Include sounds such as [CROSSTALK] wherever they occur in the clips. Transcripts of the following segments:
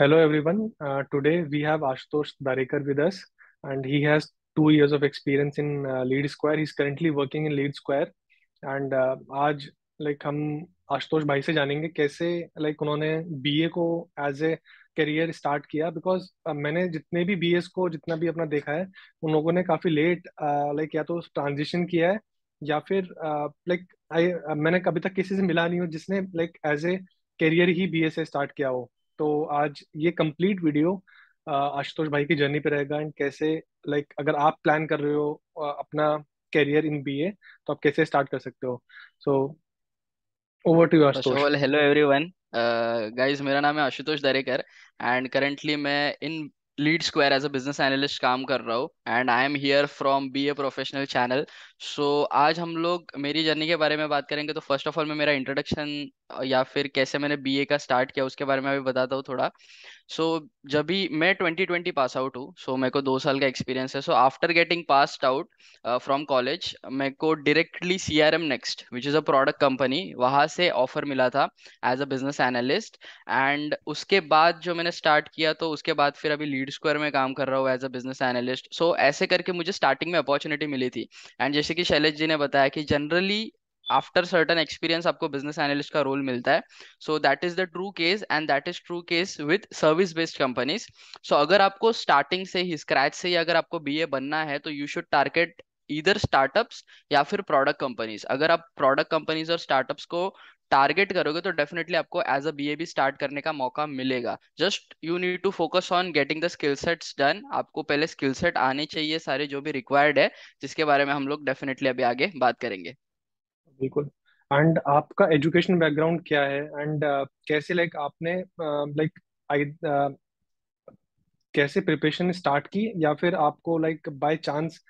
Hello, everyone. Uh, today we have Ashutosh Darekar with us, and he has two years of experience in uh, Lead Square. He's currently working in Lead Square, and uh, आज like हम आशुतोष भाई से जानेंगे कैसे like उन्होंने BA को as a career start किया because uh, मैंने जितने भी बीएस को जितना भी अपना देखा है उन लोगों ने काफी लेट लाइक uh, या तो ट्रांजिशन किया है या फिर like uh, I like, uh, मैंने कभी तक किसी से मिला नहीं हूँ जिसने लाइक एज ए करियर ही बीए से स्टार्ट किया हो तो आज ये कंप्लीट वीडियो आशुतोष भाई की जर्नी पे रहेगा एंड कैसे लाइक like, अगर आप प्लान कर रहे हो अपना करियर इन बीए तो आप कैसे स्टार्ट कर सकते हो so over to Ashutosh all hello everyone guys मेरा नाम है आशुतोष दरेकर एंड करेंटली मैं in LeadSquared as a business analyst काम कर रहा हूँ and I am here from B A professional channel so आज हम लोग मेरी जर्नी के बारे में बात करेंगे तो फर्स्ट ऑफ ऑल मैं मेरा इंट्रोडक्शन या फिर कैसे मैंने बी ए का स्टार्ट किया उसके बारे में अभी बताता हूँ थोड़ा सो so, जब भी मैं ट्वेंटी ट्वेंटी पास आउट हूँ सो मेरे को दो साल का एक्सपीरियंस है so after getting pass out from college मेरे को directly C R M next which is a product company वहाँ से ऑफर मिला था as a business analyst and उसके बाद जो मैंने स्टार्ट किया तो उसके बाद फिर अभी लीड स्क्वायर में काम कर रहा हूँ as a business analyst so ऐसे करके मुझे स्टार्टिंग में अपॉर्चुनिटी मिली थी एंड जैसे कि शैलेश जी ने बताया कि जनरली आफ्टर सर्टन एक्सपीरियंस आपको बिजनेस एनालिस्ट का रोल मिलता है so that is the true case and that is true case with service based companies so अगर आपको स्टार्टिंग से ही स्क्रैच से ही अगर आपको बीए बनना है तो यू शुड टारगेट इधर स्टार्टअप्स या फिर प्रोडक्ट कंपनीज अगर आप प्रोडक्ट कंपनीज और स्टार्टअप्स को टारगेट करोगे तो डेफिनेटली आपको एज अ बी ए भी स्टार्ट करने का मौका मिलेगा just you need to focus on getting the skill sets done आपको पहले स्किल सेट आने चाहिए सारे जो भी रिक्वायर्ड है जिसके बारे में हम लोग डेफिनेटली अभी आगे बात करेंगे बिल्कुल एंड आपका एजुकेशन बैकग्राउंड क्या है एंड uh, कैसे लाइक like, आपने like uh, I like, uh, कैसे प्रिपरेशन स्टार्ट की या फिर आपको like by chance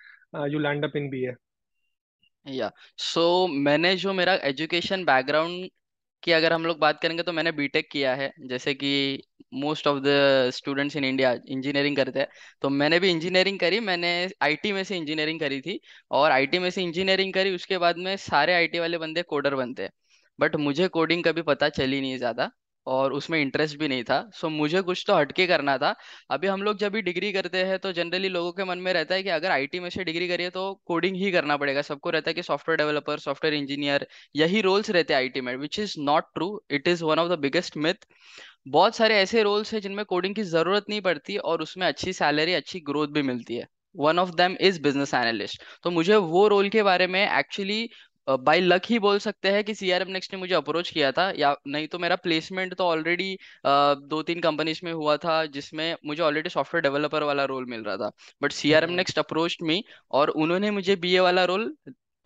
you land up in B या सो मैंने जो मेरा एजुकेशन बैकग्राउंड कि अगर हम लोग बात करेंगे तो मैंने बीटेक किया है जैसे कि most of the students in India engineering करते हैं तो मैंने भी इंजीनियरिंग करी मैंने आईटी में से इंजीनियरिंग करी थी और आईटी में से इंजीनियरिंग करी उसके बाद में सारे आईटी वाले बंदे कोडर बनते हैं बट मुझे कोडिंग कभी पता चली नहीं ज़्यादा और उसमें इंटरेस्ट भी नहीं था सो मुझे कुछ तो हटके करना था अभी हम लोग जब भी डिग्री करते हैं तो जनरली लोगों के मन में रहता है कि अगर आईटी में से डिग्री करिए तो कोडिंग ही करना पड़ेगा सबको रहता है कि सॉफ्टवेयर डेवलपर सॉफ्टवेयर इंजीनियर यही रोल्स रहते हैं आईटी में which is not true it is one of the biggest myth बहुत सारे ऐसे रोल्स हैं जिनमें कोडिंग की जरूरत नहीं पड़ती और उसमें अच्छी सैलरी अच्छी ग्रोथ भी मिलती है one of them is business analyst तो मुझे वो रोल के बारे में एक्चुअली बाई लक ही बोल सकते हैं कि सीआरएम नेक्स्ट ने मुझे अप्रोच किया था या नहीं तो मेरा प्लेसमेंट तो ऑलरेडी दो तीन कंपनीज में हुआ था जिसमें मुझे ऑलरेडी सॉफ्टवेयर डेवलपर वाला रोल मिल रहा था but C R M next approach me और उन्होंने मुझे बी ए वाला रोल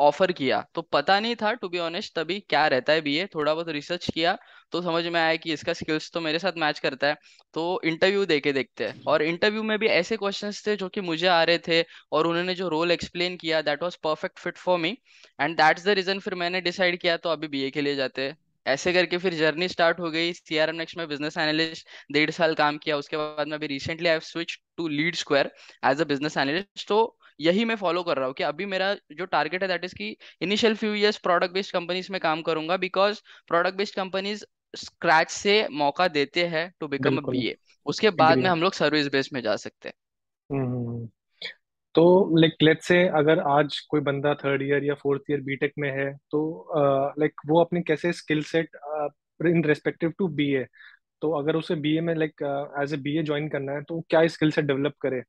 ऑफर किया तो पता नहीं था टू बी ऑनेस्ट तभी क्या रहता है ए थोड़ा बहुत रिसर्च किया तो समझ में आया कि इसका स्किल्स तो मेरे साथ मैच करता है तो इंटरव्यू देके देखते हैं और इंटरव्यू में भी ऐसे क्वेश्चंस थे जो कि मुझे आ रहे थे और उन्होंने जो रोल एक्सप्लेन किया that was perfect fit for me and that's the reason फिर मैंने डिसाइड किया तो अभी बी के लिए जाते हैं ऐसे करके फिर जर्नी स्टार्ट हो गई सीआरएम नेक्स्ट में बिजनेस एनालिस्ट डेढ़ साल काम किया उसके बाद में अभी recently I switch to LeadSquared as a business analyst तो यही मैं फॉलो कर रहा हूँ कि अभी मेरा जो टारगेट है दैट इज कि initial few years product based companies में काम करूंगा because product based companies scratch से मौका देते हैं टू बिकम बी ए उसके बाद में हम लोग सर्विस बेस्ड में जा सकते हैं हम्म। तो लाइक लेट से अगर आज कोई बंदा थर्ड ईयर या फोर्थ ईयर बीटेक में है तो लाइक uh, like, वो अपने कैसे skill set in respective to BA तो अगर उसे बीए में like as a BA join करना है तो क्या स्किल सेट डेवलप करे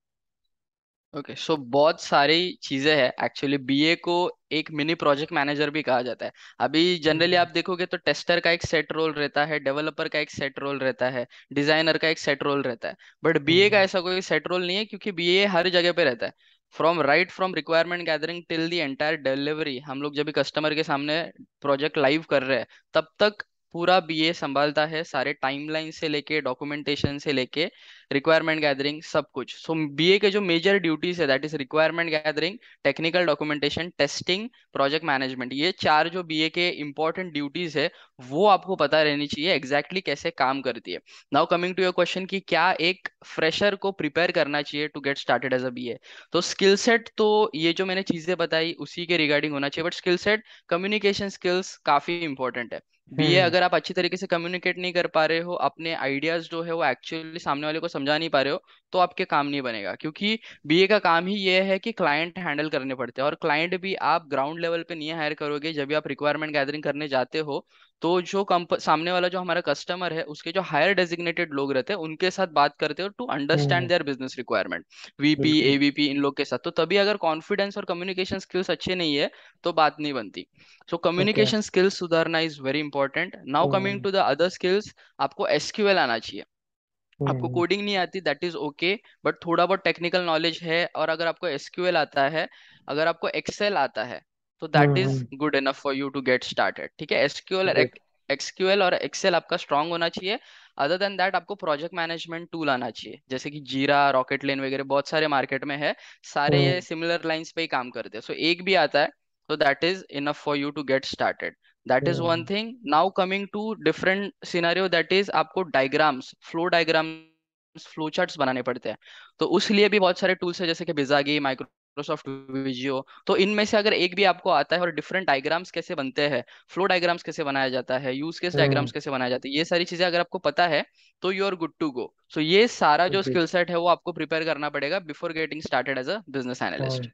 ओके सो बहुत सारी चीजें हैं एक्चुअली बीए को एक मिनी प्रोजेक्ट मैनेजर भी कहा जाता है अभी जनरली आप हम्म। देखोगे तो टेस्टर का एक सेट रोल रहता है डेवलपर का एक सेट रोल रहता है डिजाइनर का एक सेट रोल रहता है बट बीए का हम्म। ऐसा कोई सेट रोल नहीं है क्योंकि बीए हर जगह पे रहता है from right from requirement gathering till the entire delivery हम लोग जब भी कस्टमर के सामने प्रोजेक्ट लाइव कर रहे हैं तब तक पूरा बीए संभालता है सारे टाइमलाइन से लेके डॉक्यूमेंटेशन से लेके रिक्वायरमेंट गैदरिंग सब कुछ सो बीए के जो मेजर ड्यूटीज है that is requirement gathering technical documentation testing project management ये चार जो बीए के इंपॉर्टेंट ड्यूटीज है वो आपको पता रहनी चाहिए एग्जैक्टली exactly कैसे काम करती है now coming to your question की क्या एक फ्रेशर को प्रिपेयर करना चाहिए to get started as a B तो स्किल सेट तो ये जो मैंने चीजें बताई उसी के रिगार्डिंग होना चाहिए but skill set communication skills काफी इंपॉर्टेंट है बी हम्म अगर आप अच्छी तरीके से कम्युनिकेट नहीं कर पा रहे हो अपने आइडियाज जो है वो एक्चुअली सामने वाले को समझा नहीं पा रहे हो तो आपके काम नहीं बनेगा क्योंकि बीए का काम ही ये है कि क्लाइंट हैंडल करने पड़ते हैं और क्लाइंट भी आप ग्राउंड लेवल पे नहीं हायर करोगे जब भी आप रिक्वायरमेंट गैदरिंग करने जाते हो तो जो कंप सामने वाला जो हमारा कस्टमर है उसके जो हायर डेजिग्नेटेड लोग रहते हैं उनके साथ बात करते हो to understand their business requirement VP AVP इन लोग के साथ तो तभी अगर कॉन्फिडेंस और कम्युनिकेशन स्किल्स अच्छे नहीं है तो बात नहीं बनती सो कम्युनिकेशन स्किल्स सुधारना is very important now coming to the other skills आपको एसक्यूएल आना चाहिए oh. आपको कोडिंग नहीं आती दैट इज ओके बट थोड़ा बहुत टेक्निकल नॉलेज है और अगर आपको एसक्यूएल आता है अगर आपको एक्सेल आता है तो that is good enough for you to get started ठीक है एसक्यूएल एक्सक्यूएल और एक्सेल आपका स्ट्रांग होना चाहिए अदर देन दैट आपको प्रोजेक्ट मैनेजमेंट टूल आना चाहिए जैसे कि जीरा रॉकेट लेन वगैरह बहुत सारे मार्केट में है सारे ये सिमिलर लाइन पे ही काम करते हैं सो so, एक भी आता है तो that is enough for you to get started that is one thing now coming to different scenario that is आपको diagrams flow diagrams flow charts बनाने पड़ते हैं तो उस लिए भी बहुत सारे टूल्स है जैसे कि बिजागी माइक्रो Microsoft Visio तो इनमें से अगर एक भी आपको आता है और डिफरेंट डायग्राम्स कैसे बनते हैं फ्लो डायग्राम्स कैसे बनाया जाता है यूज केस डायग्राम्स कैसे बनाया जाते हैं ये सारी चीजें अगर आपको पता है तो you are good to go so ये सारा जो स्किल सेट है वो आपको प्रिपेयर करना पड़ेगा before getting started as a business analyst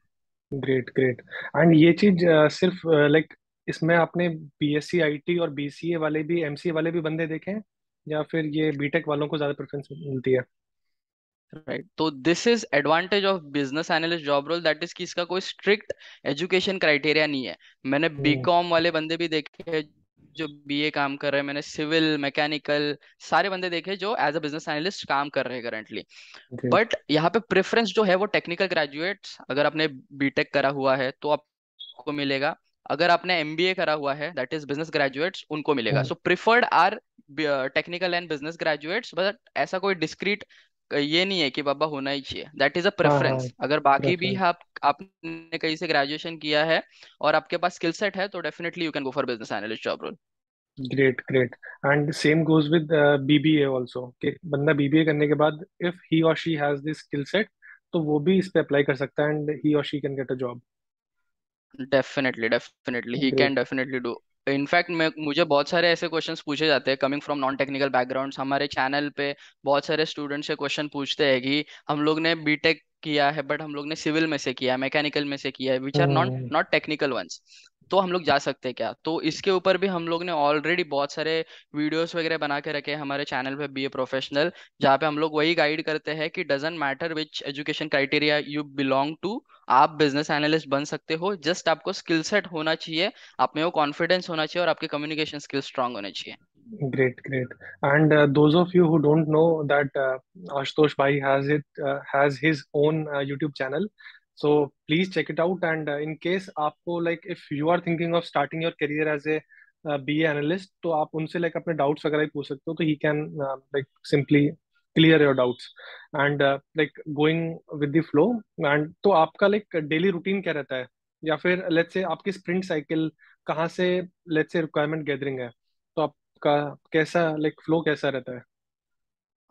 great great and ये चीज सिर्फ लाइक इसमें आपने B S C I T और बी सी ए वाले भी एम सी ए वाले भी बंदे देखे हैं या फिर ये बी वालों को ज़्यादा प्रेफरेंस मिलती है राइट तो this is advantage of business analyst job role that is कि इसका कोई स्ट्रिक्ट एजुकेशन क्राइटेरिया नहीं है मैंने बीकॉम hmm. वाले बंदे भी देखे हैं जो बीए काम कर रहे हैं मैंने सिविल मैकेनिकल सारे बंदे देखे जो एज अ बिजनेस एनालिस्ट काम कर रहे हैं करंटली बट यहाँ पे प्रेफरेंस जो है वो टेक्निकल ग्रेजुएट्स अगर आपने बीटेक करा हुआ है तो आपको मिलेगा अगर आपने एम बी ए करा हुआ है दैट इज बिजनेस ग्रेजुएट्स उनको मिलेगा so preferred are technical and business graduates but ऐसा कोई डिस्क्रीट uh, ये नहीं है कि बाबा होना ही चाहिए दैट इज अ प्रेफरेंस अगर बाकी भी आप आपने कहीं से ग्रेजुएशन किया है और आपके पास स्किल सेट है तो definitely you can go for business analyst job role great great and same goes with BBA also कि बंदा बीबीए करने के बाद if he or she has this skill set तो वो भी इस पे अप्लाई कर सकता है and he or she can get a job definitely definitely he can definitely do in fact मैं मुझे बहुत सारे ऐसे क्वेश्चन पूछे जाते हैं coming from non technical background हमारे चैनल पे बहुत सारे स्टूडेंट्स से क्वेश्चन पूछते हैं कि हम लोग ने बीटेक किया है बट हम लोग ने सिविल में से किया है मैकेनिकल में से किया है which are not not technical ones तो हम लोग जा सकते हैं क्या तो इसके ऊपर भी हम लोग ने ऑलरेडी बहुत सारे वीडियोस वगैरह बना के रखे हैं हमारे चैनल पे बी ए प्रोफेशनल जहाँ पे हम लोग वही गाइड करते हैं कि doesn't matter which education criteria you belong to आप बिजनेस एनालिस्ट बन सकते हो जस्ट आपको स्किल सेट होना चाहिए आप में वो कॉन्फिडेंस होना चाहिए और आपके कम्युनिकेशन स्किल स्ट्रांग होने चाहिए great great and uh, those of you who don't know that uh, ashutosh bhai has it uh, has his own uh, youtube channel so please check it out and in case आपको like if you are thinking of starting your career as a B analyst तो आप उनसे like अपने doubts वगैरह पूछ सकते हो तो he can like simply clear your doubts and like going with the flow and तो आपका लाइक डेली रूटीन क्या रहता है या फिर लेट्स से आपकी स्प्रिंट साइकिल कहाँ से लेट्स से रिक्वायरमेंट गैदरिंग है तो आपका कैसा लाइक फ्लो कैसा रहता है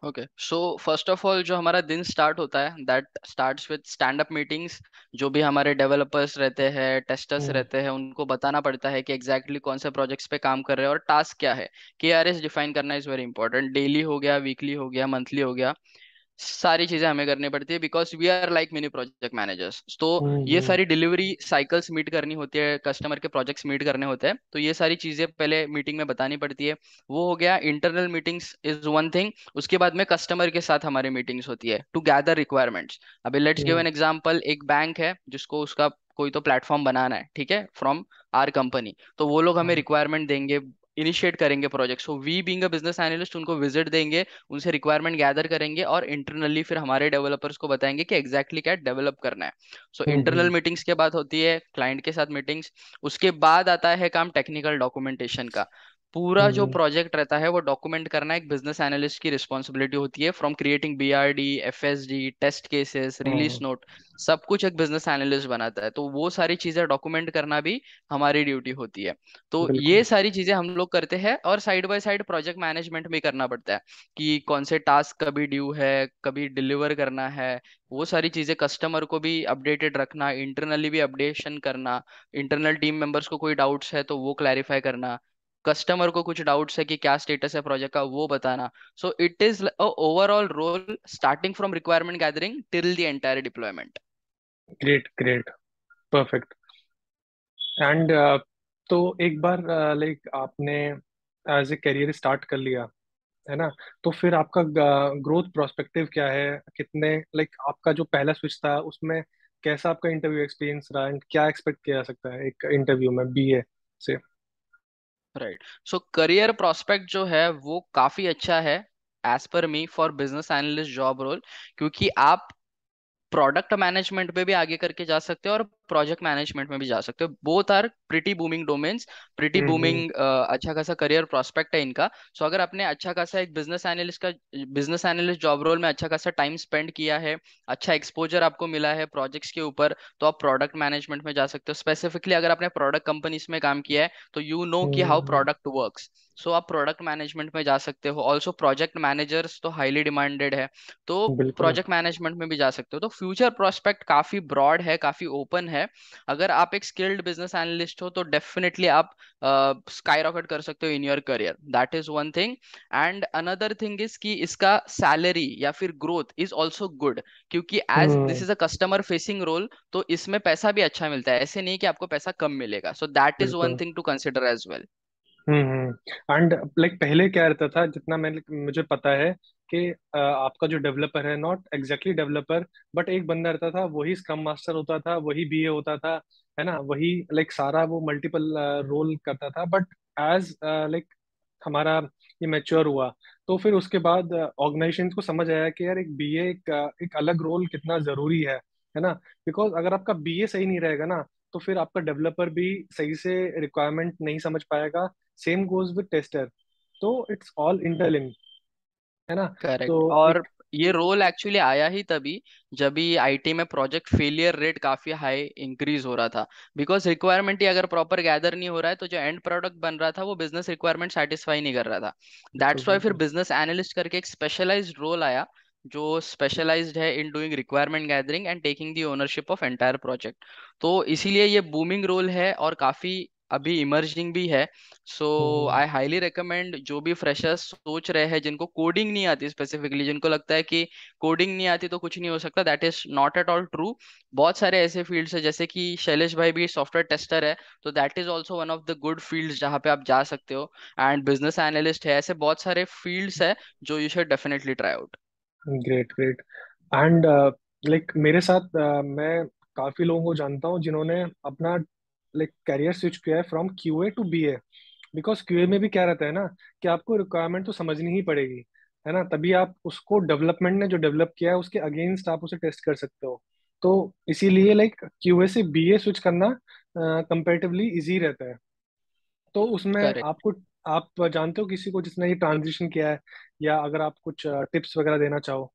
okay so first of all जो हमारा दिन स्टार्ट होता है that starts with stand up meetings जो भी हमारे डेवलपर्स रहते हैं टेस्टर्स हम्म। रहते हैं उनको बताना पड़ता है कि एग्जैक्टली exactly कौन से प्रोजेक्ट्स पे काम कर रहे हैं और टास्क क्या है के आर एस डिफाइन करना इज वेरी इंपॉर्टेंट डेली हो गया वीकली हो गया मंथली हो गया सारी चीजें हमें करनी पड़ती है because we are like many project managers तो ये हम्म, हम्म। सारी डिलीवरी साइकिल्स मीट करनी होती है कस्टमर के प्रोजेक्ट्स मीट करने होते हैं तो ये सारी चीजें पहले मीटिंग में बतानी पड़ती है वो हो गया internal meetings is one thing उसके बाद में कस्टमर के साथ हमारी मीटिंग्स होती है टू गैदर रिक्वायरमेंट्स अभी लेट्स गिव एन एग्जाम्पल एक बैंक है जिसको उसका कोई तो प्लेटफॉर्म बनाना है ठीक है फ्रॉम आर कंपनी तो वो लोग हमें रिक्वायरमेंट हम्म। देंगे इनिशिएट करेंगे project so we being business analyst उनको विजिट देंगे उनसे रिक्वायरमेंट गैदर करेंगे और इंटरनली फिर हमारे डेवलपर्स को बताएंगे कि एग्जैक्टली क्या डेवलप करना है सो इंटरनल मीटिंग्स के बाद होती है क्लाइंट के साथ मीटिंग्स उसके बाद आता है काम टेक्निकल डॉक्यूमेंटेशन का पूरा जो हम्म। प्रोजेक्ट रहता है वो डॉक्यूमेंट करना एक बिजनेस एनालिस्ट की रिस्पॉन्सिबिलिटी होती है from creating B R D F S D test cases release हाँ। नोट सब कुछ एक बिजनेस एनालिस्ट बनाता है तो वो सारी चीजें डॉक्यूमेंट करना भी हमारी ड्यूटी होती है तो ये सारी चीजें हम लोग करते हैं और side by side project management भी करना पड़ता है कि कौन से टास्क कभी ड्यू है कभी डिलीवर करना है वो सारी चीजें कस्टमर को भी अपडेटेड रखना इंटरनली भी अपडेशन करना इंटरनल टीम मेंबर्स को कोई डाउट्स है तो वो क्लैरिफाई करना कस्टमर को कुछ डाउट्स है कि क्या स्टेटस है प्रोजेक्ट का वो बताना so it is overall role starting from requirement gathering till the entire deployment great great perfect and तो एक बार लाइक uh, like, आपने एज ए करियर स्टार्ट कर लिया है ना तो फिर आपका ग्रोथ uh, प्रोस्पेक्टिव क्या है कितने लाइक like, आपका जो पहला स्विच था उसमें कैसा आपका इंटरव्यू एक्सपीरियंस रहा एंड क्या एक्सपेक्ट किया जा सकता है एक इंटरव्यू में बीए से राइट सो करियर प्रोस्पेक्ट जो है वो काफी अच्छा है as per me for business analyst job role क्योंकि आप प्रोडक्ट मैनेजमेंट पे भी आगे करके जा सकते हो और प्रोजेक्ट मैनेजमेंट में भी जा सकते हो both are pretty booming domains pretty booming अच्छा खासा करियर प्रोस्पेक्ट है इनका सो so, अगर आपने अच्छा खासा एक बिजनेस एनालिस्ट का बिजनेस एनालिस्ट जॉब रोल में अच्छा खासा टाइम स्पेंड किया है अच्छा एक्सपोजर आपको मिला है प्रोजेक्ट्स के ऊपर तो आप प्रोडक्ट मैनेजमेंट में जा सकते हो स्पेसिफिकली अगर आपने प्रोडक्ट कंपनीज में काम किया है तो यू नो कि हाउ प्रोडक्ट वर्क सो आप प्रोडक्ट मैनेजमेंट में जा सकते हो ऑल्सो प्रोजेक्ट मैनेजर्स तो हाईली डिमांडेड है तो प्रोजेक्ट मैनेजमेंट में भी जा सकते हो तो फ्यूचर प्रोस्पेक्ट काफी ब्रॉड है काफी ओपन है है अगर आप एक स्किल्ड बिजनेस एनालिस्ट हो तो डेफिनेटली आप स्काई uh, रॉकेट कर सकते हो in your career that is one thing and another thing is कि इसका सैलरी या फिर ग्रोथ इज ऑल्सो गुड क्योंकि as this is a customer facing role तो इसमें पैसा भी अच्छा मिलता है ऐसे नहीं कि आपको पैसा कम मिलेगा so that is one thing to consider as well hmm and hmm. Like पहले क्या रहता था जितना मैंने मुझे पता है कि आपका जो डेवलपर है नॉट एग्जैक्टली डेवलपर बट एक बंदा रहता था वही स्क्रम मास्टर होता था वही बीए होता था है ना वही लाइक सारा वो मल्टीपल रोल करता था बट एज लाइक हमारा ये मेच्योर हुआ तो फिर उसके बाद ऑर्गेनाइजेशन को समझ आया कि यार एक बी एक, एक अलग रोल कितना जरूरी है है ना बिकॉज अगर आपका बी सही नहीं रहेगा ना तो फिर आपका डेवलपर भी सही से रिक्वायरमेंट नहीं समझ पाएगा सेम गोज विद टेस्टर तो इट्स ऑल इंटरलिंक है ना करेक्ट तो और ये रोल एक्चुअली आया ही तभी जब ही आईटी में प्रोजेक्ट फेलियर रेट काफी हाई इंक्रीज हो रहा था बिकॉज रिक्वायरमेंट ही अगर प्रॉपर गैदर नहीं हो रहा है तो जो एंड प्रोडक्ट बन रहा था वो बिजनेस रिक्वायरमेंट सेटिस्फाई नहीं कर रहा था दैट्स वाई फिर बिजनेस एनालिस्ट करके एक स्पेशलाइज रोल आया जो स्पेशलाइज है in doing requirement gathering and taking the ownership of entire project तो इसीलिए ये बूमिंग रोल है और काफी अभी इमर्जिंग भी है सो आई हाईली रिकमेंड जो भी फ्रेशर्स सोच रहे हैं जिनको कोडिंग नहीं आती स्पेसिफिकली जिनको लगता है कि कोडिंग नहीं आती तो कुछ नहीं हो सकता that is not at all true बहुत सारे ऐसे फील्ड्स है जैसे कि शैलेश भाई भी सॉफ्टवेयर टेस्टर है तो that is also one of the good field जहाँ पे आप जा सकते हो एंड बिजनेस एनालिस्ट है ऐसे बहुत सारे फील्ड्स है जो you should definitely try out great great and like मेरे साथ uh, मैं काफी लोगों को जानता हूँ जिन्होंने अपना लाइक करियर स्विच किया है from Q A to B A because Q A में भी क्या रहता है ना कि आपको रिक्वायरमेंट तो समझनी ही पड़ेगी है ना तभी आप उसको डेवलपमेंट ने जो डेवलप किया है उसके अगेंस्ट आप उसे टेस्ट कर सकते हो तो इसीलिए लाइक क्यू ए से बी ए स्विच करना कंपेरेटिवली uh, इजी रहता है तो उसमें Correct. आपको आप जानते हो किसी को जिसने ये ट्रांजिशन किया है या अगर आप कुछ टिप्स वगैरह देना चाहो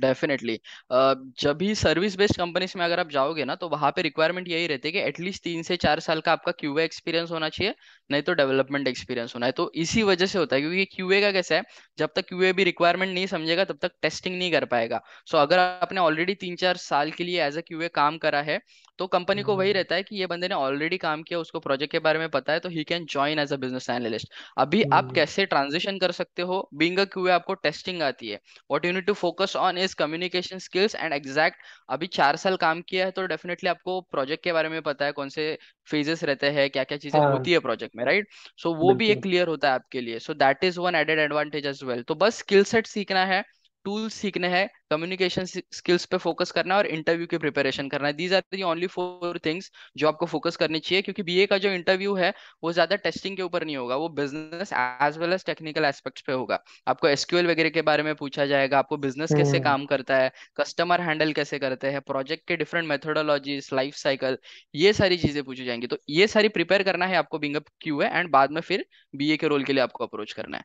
डेफिनेटली uh, जब भी सर्विस बेस्ड कंपनीज में अगर आप जाओगे ना तो वहां पे रिक्वायरमेंट यही रहती है कि एटलीस्ट तीन से चार साल का आपका क्यूए एक्सपीरियंस होना चाहिए नहीं तो डेवलपमेंट एक्सपीरियंस होना है तो इसी वजह से होता है क्योंकि क्यूए का कैसा है जब तक क्यूए भी रिक्वायरमेंट नहीं समझेगा तब तक टेस्टिंग नहीं कर पाएगा सो so, अगर आपने ऑलरेडी तीन चार साल के लिए एज अ क्यूए काम करा है तो कंपनी को वही हम्म। रहता है कि ये बंदे ने ऑलरेडी काम किया उसको प्रोजेक्ट के बारे में पता है तो he can join as a business analyst अभी आप हम्म। कैसे ट्रांजिशन कर सकते हो बींग क्यूए आपको टेस्टिंग आती है what you need to focus on is communication skills and exact अभी चार साल काम किया है तो डेफिनेटली आपको प्रोजेक्ट के बारे में पता है कौन से फेजेस रहते हैं क्या क्या चीजें हाँ. होती है प्रोजेक्ट में राइट right? सो so, वो भी एक क्लियर होता है आपके लिए so that is one added advantage as well तो बस स्किल सेट सीखना है टूल सीखने हैं कम्युनिकेशन स्किल्स पे फोकस करना है और इंटरव्यू की प्रिपरेशन करना है these are the only four things जो आपको फोकस करनी चाहिए क्योंकि बीए का जो इंटरव्यू है वो ज्यादा टेस्टिंग के ऊपर नहीं होगा वो business as well as technical aspects पे होगा आपको एसक्यूएल वगैरह के बारे में पूछा जाएगा आपको बिजनेस कैसे हम्म। काम करता है कस्टमर हैंडल कैसे करते हैं प्रोजेक्ट के डिफरेंट मेथोडोलॉजीज लाइफ साइकिल ये सारी चीजें पूछी जाएंगी तो ये सारी प्रिपेयर करना है आपको बिंगअप अप क्यू है एंड बाद में फिर बी के रोल के लिए आपको अप्रोच करना है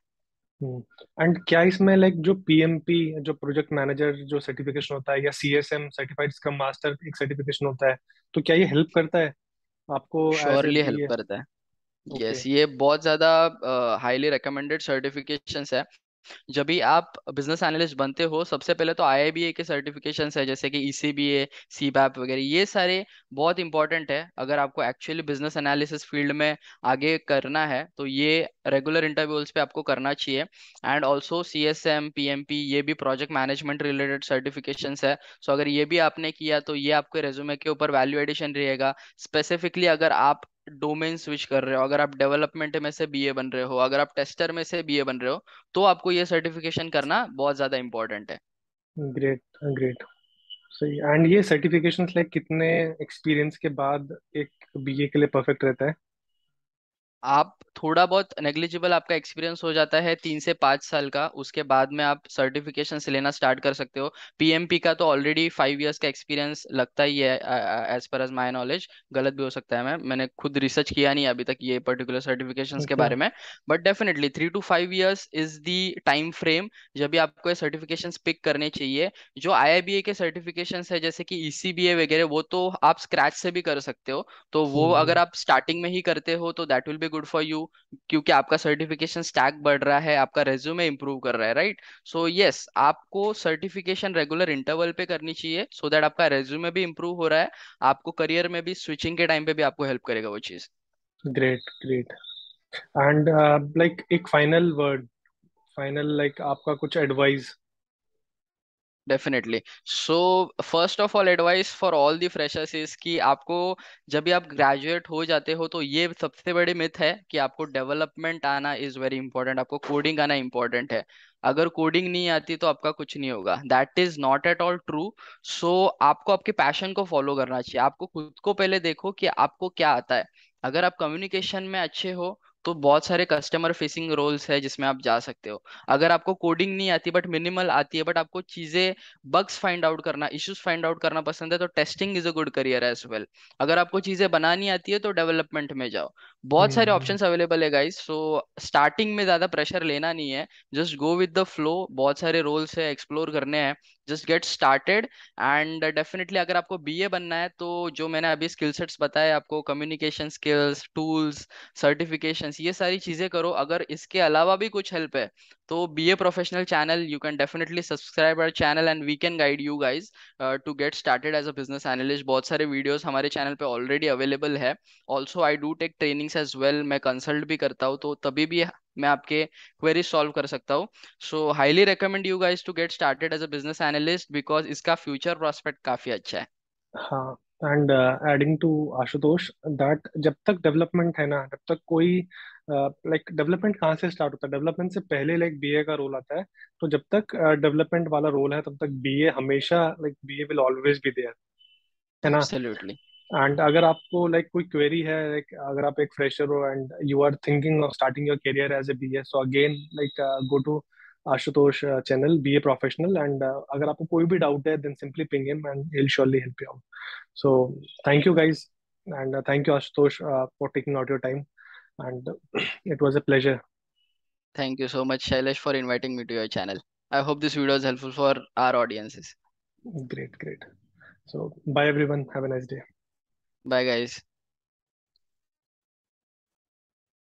एंड हम्म, क्या इसमें लाइक जो पीएमपी जो प्रोजेक्ट मैनेजर जो सर्टिफिकेशन होता है या सीएसएम सर्टिफाइड स्क्रम मास्टर एक सर्टिफिकेशन होता है तो क्या ये हेल्प करता है आपको श्योरली हेल्प करता है यस ओके यस ये बहुत ज़्यादा हाईली रिकमेंडेड सर्टिफिकेशंस है जब भी आप बिजनेस एनालिस्ट बनते हो सबसे पहले तो आईआईबीए के सर्टिफिकेशन है जैसे कि ईसीबीए e सीबैप वगैरह ये सारे बहुत इंपॉर्टेंट है अगर आपको एक्चुअली बिजनेस एनालिसिस फील्ड में आगे करना है तो ये रेगुलर इंटरव्यूल्स पे आपको करना चाहिए and also C S M P M P ये भी प्रोजेक्ट मैनेजमेंट रिलेटेड सर्टिफिकेशन है सो so अगर ये भी आपने किया तो ये आपके रेज्यूमे के ऊपर वैल्यू एडिशन रहेगा स्पेसिफिकली अगर आप डोमेन स्विच कर रहे हो अगर आप डेवलपमेंट में से बीए बन रहे हो अगर आप टेस्टर में से बीए बन रहे हो तो आपको ये सर्टिफिकेशन करना बहुत ज्यादा इम्पोर्टेंट है ग्रेट ग्रेट सही एंड ये सर्टिफिकेशन लाइक कितने एक्सपीरियंस के बाद एक बीए के लिए परफेक्ट रहता है आप थोड़ा बहुत नेग्लिजिबल आपका एक्सपीरियंस हो जाता है तीन से पाँच साल का उसके बाद में आप सर्टिफिकेशन लेना स्टार्ट कर सकते हो पीएमपी का तो ऑलरेडी फाइव इयर्स का एक्सपीरियंस लगता ही है एज पर एज माई नॉलेज गलत भी हो सकता है मैं मैंने खुद रिसर्च किया नहीं अभी तक ये पर्टिकुलर सर्टिफिकेशन okay. के अच्छा। बारे में but definitely three to five years is the time frame जब भी आपको ये सर्टिफिकेशन पिक करने चाहिए जो आई के सर्टिफिकेशन है जैसे कि ई e वगैरह वो तो आप स्क्रैच से भी कर सकते हो तो वो hmm. अगर आप स्टार्टिंग में ही करते हो तो that will be good for you क्योंकि आपका सर्टिफिकेशन स्टैक बढ़ रहा है आपका रेज्यूमे इंप्रूव कर रहा है राइट सो यस आपको सर्टिफिकेशन रेगुलर इंटरवल पे करनी चाहिए सो so दैट आपका रेज्यूमे भी इंप्रूव हो रहा है आपको करियर में भी स्विचिंग के टाइम पे भी आपको हेल्प करेगा वो चीज ग्रेट ग्रेट एंड लाइक एक फाइनल वर्ड फाइनल लाइक आपका कुछ advice definitely so first of all advice for all the freshers is कि आपको जब भी आप ग्रेजुएट हो जाते हो तो ये सबसे बड़ी मिथ है कि आपको डेवलपमेंट आना इज वेरी इंपॉर्टेंट आपको कोडिंग आना इंपॉर्टेंट है अगर कोडिंग नहीं आती तो आपका कुछ नहीं होगा that is not at all true so आपको आपके पैशन को फॉलो करना चाहिए आपको खुद को पहले देखो कि आपको क्या आता है अगर आप कम्युनिकेशन में अच्छे हो तो बहुत सारे कस्टमर फेसिंग रोल्स है जिसमें आप जा सकते हो अगर आपको कोडिंग नहीं आती बट मिनिमल आती है बट आपको चीजें बग्स फाइंड आउट करना इश्यूज फाइंड आउट करना पसंद है तो testing is a good career as well अगर आपको चीजें बनानी आती है तो डेवलपमेंट में जाओ बहुत सारे ऑप्शंस हम्म। अवेलेबल है गाइस सो स्टार्टिंग में ज्यादा प्रेशर लेना नहीं है just go with the flow बहुत सारे रोल्स है एक्सप्लोर करने हैं just get started and definitely अगर आपको बीए बनना है तो जो मैंने अभी स्किल सेट्स बताए आपको कम्युनिकेशन स्किल्स टूल्स सर्टिफिकेशंस ये सारी चीजें करो अगर इसके अलावा भी कुछ हेल्प है तो B A professional channel you can definitely subscribe our channel and we can guide you guys to get started as a business analyst बहुत सारे वीडियोज हमारे चैनल पे ऑलरेडी अवेलेबल है also I do tech trainings as well मैं consult भी करता हूँ तो तभी भी मैं आपके क्वेरीज सॉल्व कर सकता हूँ so highly recommend you guys to get started as a business analyst because इसका फ्यूचर प्रोस्पेक्ट काफी अच्छा है हाँ. And adding to Ashutosh that जब तक डेवलपमेंट है ना जब तक कोई लाइक uh, डेवलपमेंट कहाँ से स्टार्ट होता है डेवलपमेंट से पहले लाइक बीए का रोल आता है तो जब तक डेवलपमेंट uh, वाला रोल है तब तक बीए हमेशा like BA will always be there है ना एब्सोल्युटली एंड अगर आपको लाइक like, कोई क्वेरी है लाइक like, अगर आप एक फ्रेशर हो and you are thinking of starting your career as a B A so again like go to Ashutosh uh, channel, BA Professional. And if you have any doubt then simply ping him and he'll surely help you out. So thank you guys. And uh, thank you, Ashutosh, uh, for taking out your time. And uh, [CLEARS THROAT] it was a pleasure. Thank you so much, Shailesh, for inviting me to your channel. I hope this video is helpful for our audiences. Great, great. So bye everyone. Have a nice day. Bye guys.